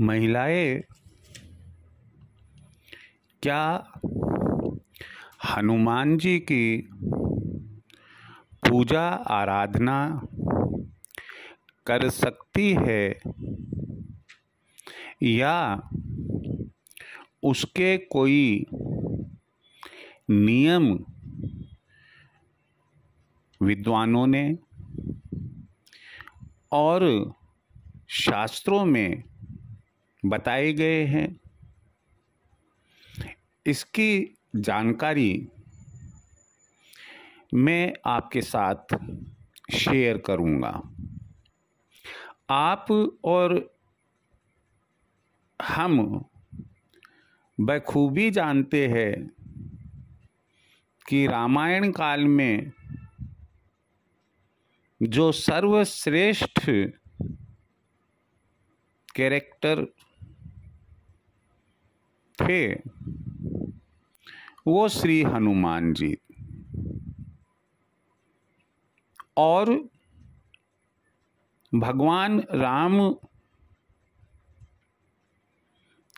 महिलाएं क्या हनुमान जी की पूजा आराधना कर सकती है या उसके कोई नियम विद्वानों ने और शास्त्रों में बताए गए हैं इसकी जानकारी मैं आपके साथ शेयर करूंगा आप और हम बखूबी जानते हैं कि रामायण काल में जो सर्वश्रेष्ठ कैरेक्टर थे वो श्री हनुमान जी और भगवान राम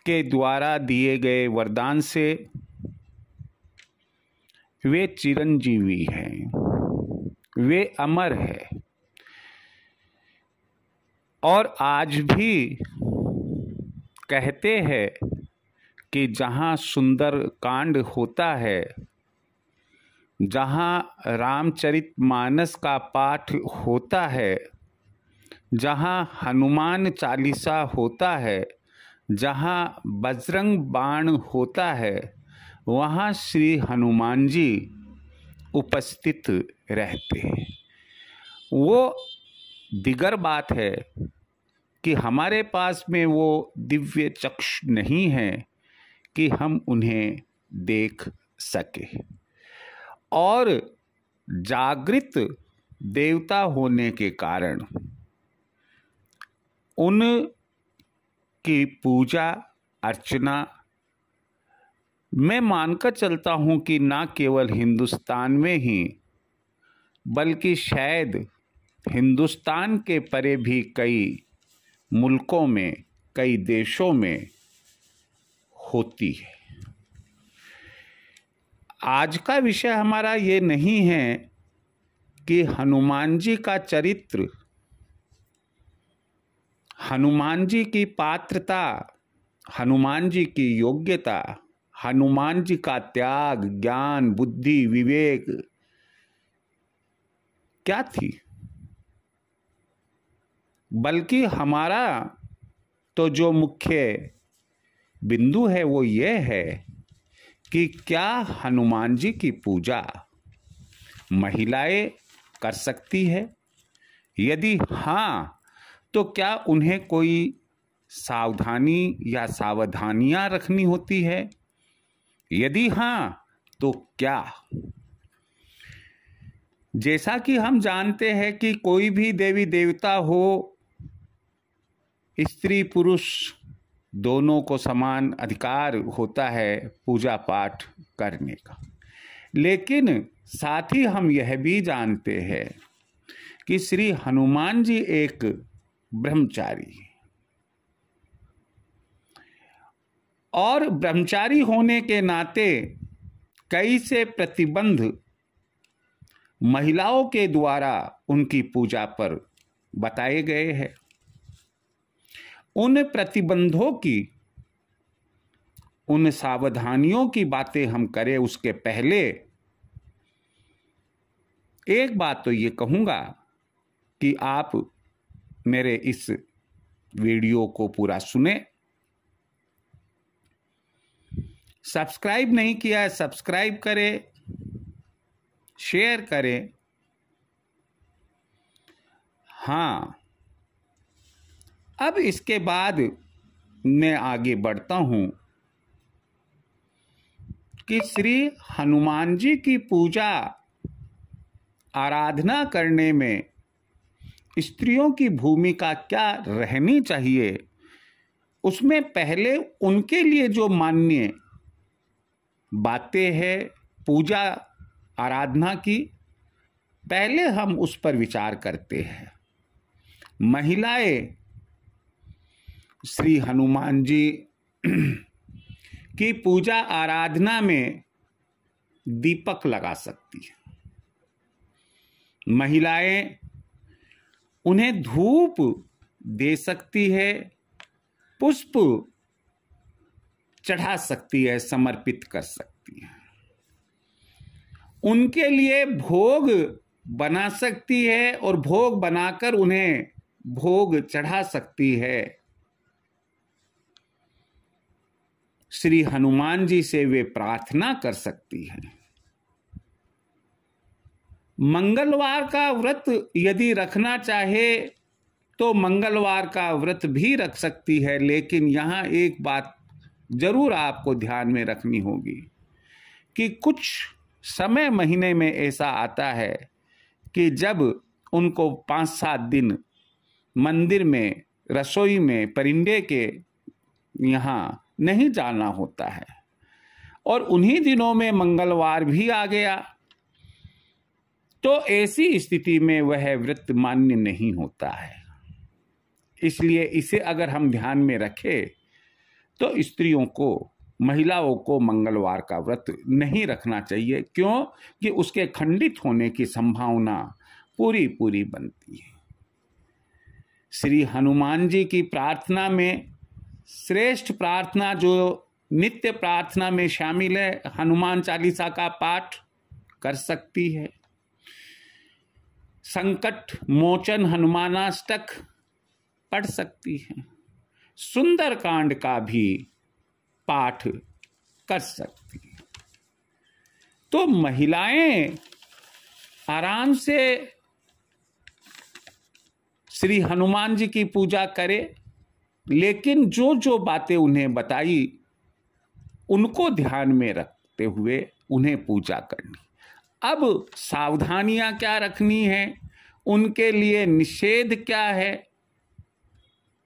के द्वारा दिए गए वरदान से वे चिरंजीवी हैं वे अमर है और आज भी कहते हैं कि जहाँ सुंदर कांड होता है जहाँ रामचरित मानस का पाठ होता है जहाँ हनुमान चालीसा होता है जहाँ बजरंग बाण होता है वहाँ श्री हनुमान जी उपस्थित रहते हैं वो दिगर बात है कि हमारे पास में वो दिव्य चक्षु नहीं है कि हम उन्हें देख सके और जागृत देवता होने के कारण उन की पूजा अर्चना मैं मानकर चलता हूँ कि ना केवल हिंदुस्तान में ही बल्कि शायद हिंदुस्तान के परे भी कई मुल्कों में कई देशों में होती है आज का विषय हमारा ये नहीं है कि हनुमान जी का चरित्र हनुमान जी की पात्रता हनुमान जी की योग्यता हनुमान जी का त्याग ज्ञान बुद्धि विवेक क्या थी बल्कि हमारा तो जो मुख्य बिंदु है वो ये है कि क्या हनुमान जी की पूजा महिलाएं कर सकती है यदि हाँ तो क्या उन्हें कोई सावधानी या सावधानियां रखनी होती है यदि हाँ तो क्या जैसा कि हम जानते हैं कि कोई भी देवी देवता हो स्त्री पुरुष दोनों को समान अधिकार होता है पूजा पाठ करने का लेकिन साथ ही हम यह भी जानते हैं कि श्री हनुमान जी एक ब्रह्मचारी और ब्रह्मचारी होने के नाते कई से प्रतिबंध महिलाओं के द्वारा उनकी पूजा पर बताए गए हैं उन प्रतिबंधों की उन सावधानियों की बातें हम करें उसके पहले एक बात तो ये कहूँगा कि आप मेरे इस वीडियो को पूरा सुने सब्सक्राइब नहीं किया है सब्सक्राइब करें शेयर करें हाँ अब इसके बाद मैं आगे बढ़ता हूँ कि श्री हनुमान जी की पूजा आराधना करने में स्त्रियों की भूमिका क्या रहनी चाहिए उसमें पहले उनके लिए जो मान्य बातें हैं पूजा आराधना की पहले हम उस पर विचार करते हैं महिलाएं श्री हनुमान जी की पूजा आराधना में दीपक लगा सकती है महिलाएं उन्हें धूप दे सकती है पुष्प चढ़ा सकती है समर्पित कर सकती है उनके लिए भोग बना सकती है और भोग बनाकर उन्हें भोग चढ़ा सकती है श्री हनुमान जी से वे प्रार्थना कर सकती हैं मंगलवार का व्रत यदि रखना चाहे तो मंगलवार का व्रत भी रख सकती है लेकिन यहाँ एक बात जरूर आपको ध्यान में रखनी होगी कि कुछ समय महीने में ऐसा आता है कि जब उनको पाँच सात दिन मंदिर में रसोई में परिंदे के यहाँ नहीं जाना होता है और उन्हीं दिनों में मंगलवार भी आ गया तो ऐसी स्थिति में वह व्रत मान्य नहीं होता है इसलिए इसे अगर हम ध्यान में रखें तो स्त्रियों को महिलाओं को मंगलवार का व्रत नहीं रखना चाहिए क्यों कि उसके खंडित होने की संभावना पूरी पूरी बनती है श्री हनुमान जी की प्रार्थना में श्रेष्ठ प्रार्थना जो नित्य प्रार्थना में शामिल है हनुमान चालीसा का पाठ कर सकती है संकट मोचन हनुमानाष्टक पढ़ सकती है सुंदर कांड का भी पाठ कर सकती है तो महिलाएं आराम से श्री हनुमान जी की पूजा करें लेकिन जो जो बातें उन्हें बताई उनको ध्यान में रखते हुए उन्हें पूजा करनी अब सावधानियां क्या रखनी है उनके लिए निषेध क्या है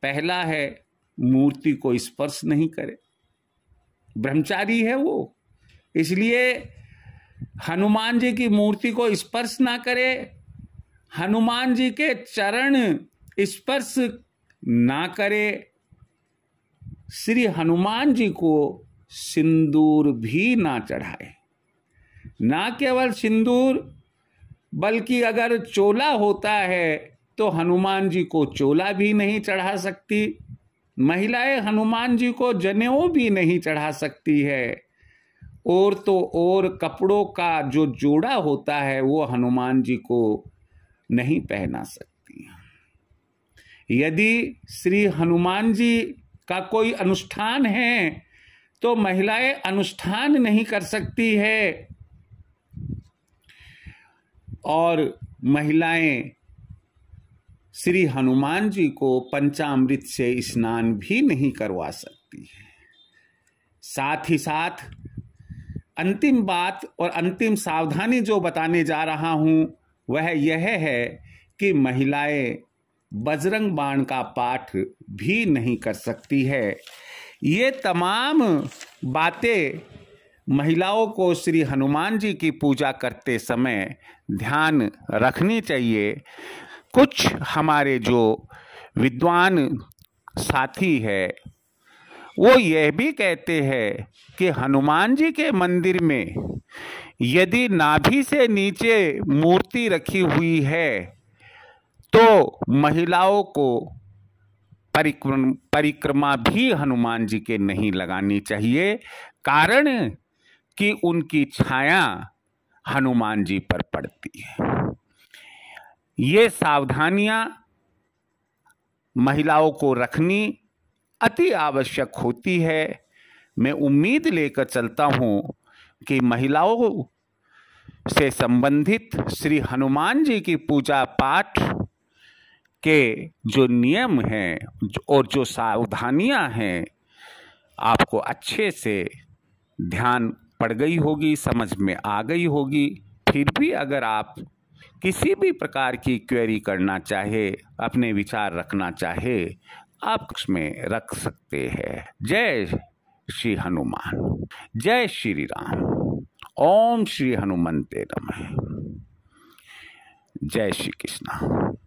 पहला है मूर्ति को स्पर्श नहीं करे ब्रह्मचारी है वो इसलिए हनुमान जी की मूर्ति को स्पर्श ना करे हनुमान जी के चरण स्पर्श ना करे श्री हनुमान जी को सिंदूर भी ना चढ़ाए ना केवल सिंदूर बल्कि अगर चोला होता है तो हनुमान जी को चोला भी नहीं चढ़ा सकती महिलाएं हनुमान जी को जनेऊ भी नहीं चढ़ा सकती है और तो और कपड़ों का जो जोड़ा होता है वो हनुमान जी को नहीं पहना सकती यदि श्री हनुमान जी का कोई अनुष्ठान है तो महिलाएं अनुष्ठान नहीं कर सकती है और महिलाएं श्री हनुमान जी को पंचामृत से स्नान भी नहीं करवा सकती है साथ ही साथ अंतिम बात और अंतिम सावधानी जो बताने जा रहा हूं वह यह है कि महिलाएं बजरंग बाण का पाठ भी नहीं कर सकती है ये तमाम बातें महिलाओं को श्री हनुमान जी की पूजा करते समय ध्यान रखनी चाहिए कुछ हमारे जो विद्वान साथी है वो यह भी कहते हैं कि हनुमान जी के मंदिर में यदि नाभि से नीचे मूर्ति रखी हुई है तो महिलाओं को परिक्रमा भी हनुमान जी के नहीं लगानी चाहिए कारण कि उनकी छाया हनुमान जी पर पड़ती है ये सावधानियां महिलाओं को रखनी अति आवश्यक होती है मैं उम्मीद लेकर चलता हूँ कि महिलाओं से संबंधित श्री हनुमान जी की पूजा पाठ के जो नियम हैं और जो सावधानियां हैं आपको अच्छे से ध्यान पड़ गई होगी समझ में आ गई होगी फिर भी अगर आप किसी भी प्रकार की क्वेरी करना चाहे अपने विचार रखना चाहे आप उसमें रख सकते हैं जय श्री हनुमान जय श्री राम ओम श्री हनुमंते नमः जय श्री कृष्णा